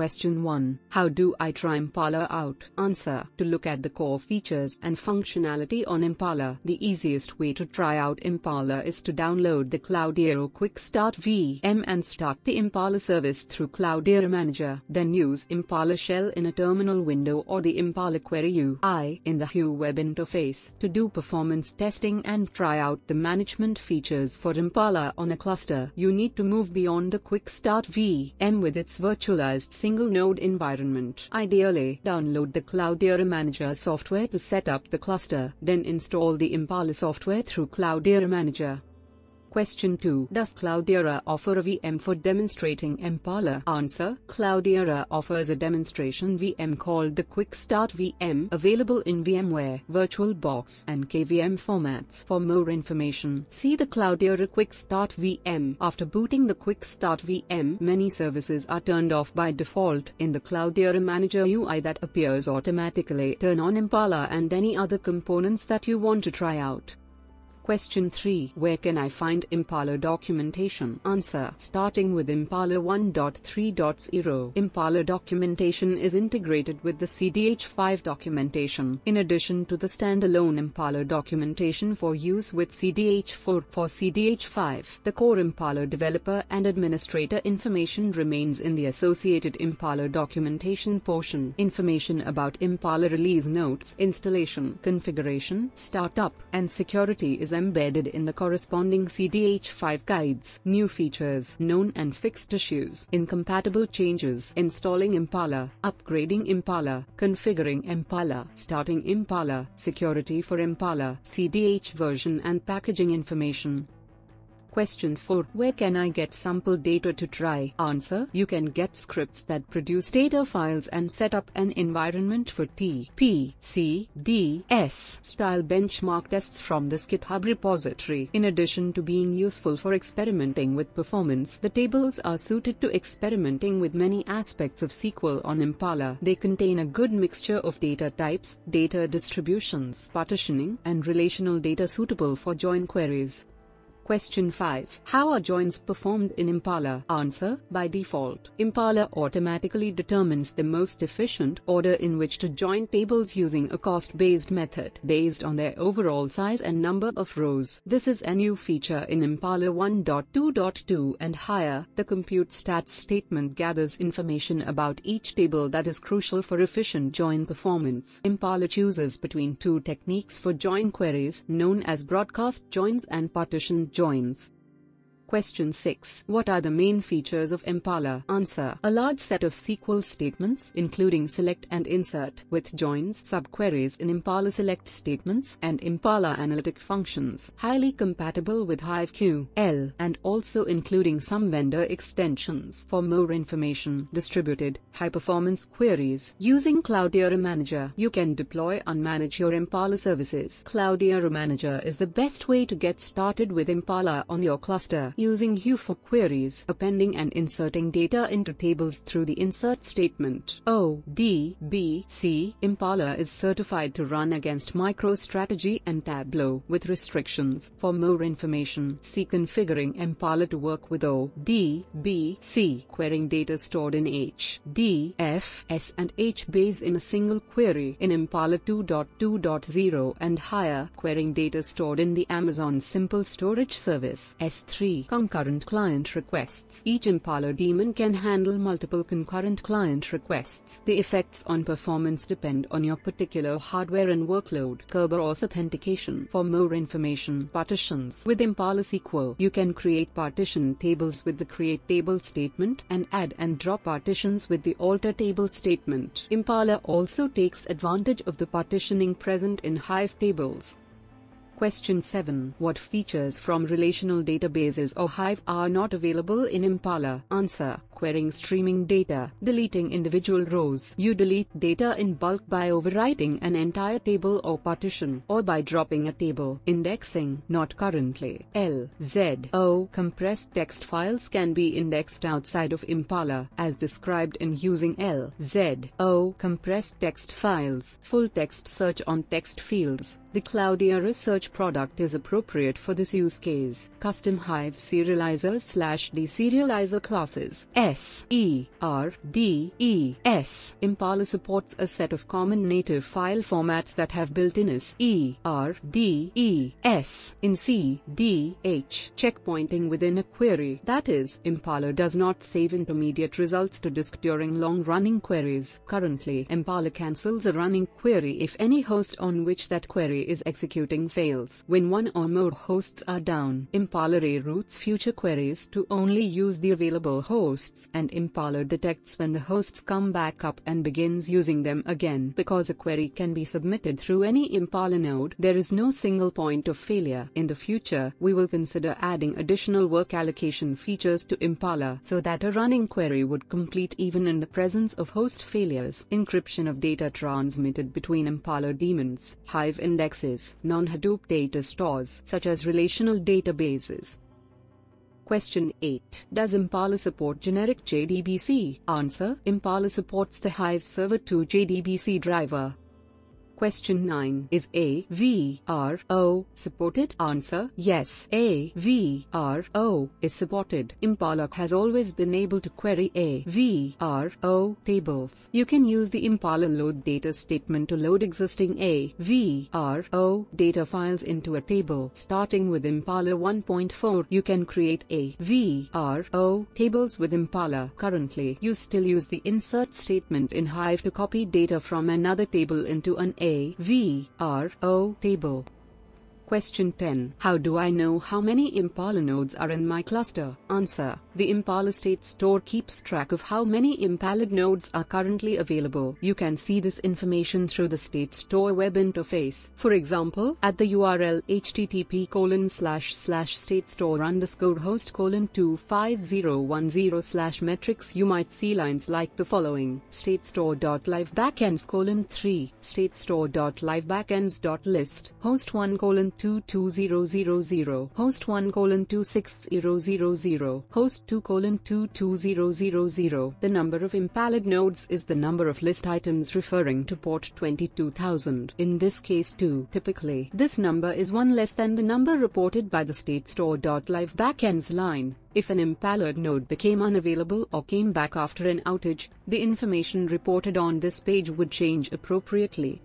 Question 1. How do I try Impala out? Answer. To look at the core features and functionality on Impala. The easiest way to try out Impala is to download the Cloudera Quick Start VM and start the Impala service through Cloudera Manager. Then use Impala Shell in a terminal window or the Impala Query UI in the Hue web interface to do performance testing and try out the management features for Impala on a cluster. You need to move beyond the Quick Start VM with its virtualized sync single node environment. Ideally, download the Cloudera Manager software to set up the cluster, then install the Impala software through Cloudera Manager. Question 2. Does Cloudera offer a VM for demonstrating Impala? Answer. Cloudera offers a demonstration VM called the Quick Start VM available in VMware, VirtualBox and KVM formats. For more information, see the Cloudera Quick Start VM. After booting the Quick Start VM, many services are turned off by default in the Cloudera Manager UI that appears automatically. Turn on Impala and any other components that you want to try out. Question 3 Where can I find Impala documentation? Answer Starting with Impala 1.3.0 Impala documentation is integrated with the CDH5 documentation in addition to the standalone Impala documentation for use with CDH4 for CDH5. The core Impala developer and administrator information remains in the associated Impala documentation portion. Information about Impala release notes, installation, configuration, startup, and security is is embedded in the corresponding CDH5 guides. New features, known and fixed issues, incompatible changes, installing Impala, upgrading Impala, configuring Impala, starting Impala, security for Impala, CDH version and packaging information. Question 4 Where can I get sample data to try? Answer You can get scripts that produce data files and set up an environment for T, P, C, D, S style benchmark tests from this GitHub repository. In addition to being useful for experimenting with performance, the tables are suited to experimenting with many aspects of SQL on Impala. They contain a good mixture of data types, data distributions, partitioning, and relational data suitable for join queries. Question 5. How are joins performed in Impala? Answer. By default, Impala automatically determines the most efficient order in which to join tables using a cost-based method based on their overall size and number of rows. This is a new feature in Impala 1.2.2 and higher. The compute stats statement gathers information about each table that is crucial for efficient join performance. Impala chooses between two techniques for join queries known as broadcast joins and partition joins joins. Question 6. What are the main features of Impala? Answer. A large set of SQL statements, including select and insert, with joins, subqueries in Impala select statements, and Impala analytic functions, highly compatible with HiveQL, and also including some vendor extensions. For more information, distributed, high-performance queries, using Cloudera Manager, you can deploy and manage your Impala services. Cloudera Manager is the best way to get started with Impala on your cluster using HUE for queries appending and inserting data into tables through the insert statement. ODBC Impala is certified to run against MicroStrategy and Tableau with restrictions. For more information, see configuring Impala to work with ODBC, querying data stored in HDFS and HBase in a single query in Impala 2.2.0 and higher, querying data stored in the Amazon Simple Storage Service S3 concurrent client requests. Each Impala daemon can handle multiple concurrent client requests. The effects on performance depend on your particular hardware and workload. Kerberos authentication. For more information, partitions. With Impala SQL, you can create partition tables with the create table statement and add and drop partitions with the alter table statement. Impala also takes advantage of the partitioning present in Hive tables. Question 7. What features from relational databases or Hive are not available in Impala? Answer querying streaming data. Deleting individual rows. You delete data in bulk by overwriting an entire table or partition or by dropping a table. Indexing. Not currently. LZO compressed text files can be indexed outside of Impala as described in using LZO compressed text files. Full text search on text fields. The Cloudia Research product is appropriate for this use case. Custom Hive Serializer slash Deserializer classes. L S E R D E S. Impala supports a set of common native file formats that have built-in as E R D E S in SERDES D H checkpointing within a query. That is, Impala does not save intermediate results to disk during long-running queries. Currently, Impala cancels a running query if any host on which that query is executing fails. When one or more hosts are down, Impala reroutes future queries to only use the available hosts and Impala detects when the hosts come back up and begins using them again. Because a query can be submitted through any Impala node, there is no single point of failure. In the future, we will consider adding additional work allocation features to Impala so that a running query would complete even in the presence of host failures. Encryption of data transmitted between Impala daemons, Hive indexes, non-Hadoop data stores such as relational databases, Question 8. Does Impala support generic JDBC? Answer. Impala supports the Hive server to JDBC driver. Question 9 Is AVRO supported? Answer Yes, AVRO is supported. Impala has always been able to query AVRO tables. You can use the Impala load data statement to load existing AVRO data files into a table. Starting with Impala 1.4, you can create AVRO tables with Impala. Currently, you still use the insert statement in Hive to copy data from another table into an AVRO a V R O table. Question 10. How do I know how many Impala nodes are in my cluster? Answer. The Impala State Store keeps track of how many Impala nodes are currently available. You can see this information through the State Store web interface. For example, at the URL http colon slash slash state store underscore host colon 25010 slash metrics you might see lines like the following state live backends colon 3 state dot list. host 1 colon 22000, host 1 colon 26000, host 2 colon 22000. The number of impaled nodes is the number of list items referring to port 22000. In this case 2. Typically, this number is 1 less than the number reported by the state store.live backends line. If an impaled node became unavailable or came back after an outage, the information reported on this page would change appropriately.